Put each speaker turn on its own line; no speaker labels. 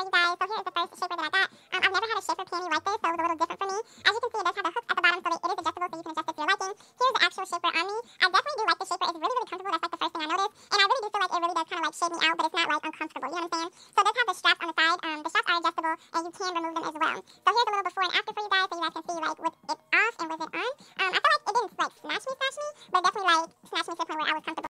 crazy guys. So here is the first shaper that I got. Um, I've never had a shaper panty like this, so it was a little different for me. As you can see, it does have a hook at the bottom, so it is adjustable, so you can adjust it to your liking. Here's the actual shaper on me. I definitely do like the shaper. It's really, really comfortable. That's like the first thing I noticed. And I really do feel like it really does kind of like shade me out, but it's not like uncomfortable. You understand? So it does have the straps on the side. Um, the straps are adjustable, and you can remove them as well. So here's a little before and after for you guys, so you guys can see like with it off and with it on. Um, I feel like it didn't like snatch me, snatch me, but definitely like snatch me to the point where I was comfortable.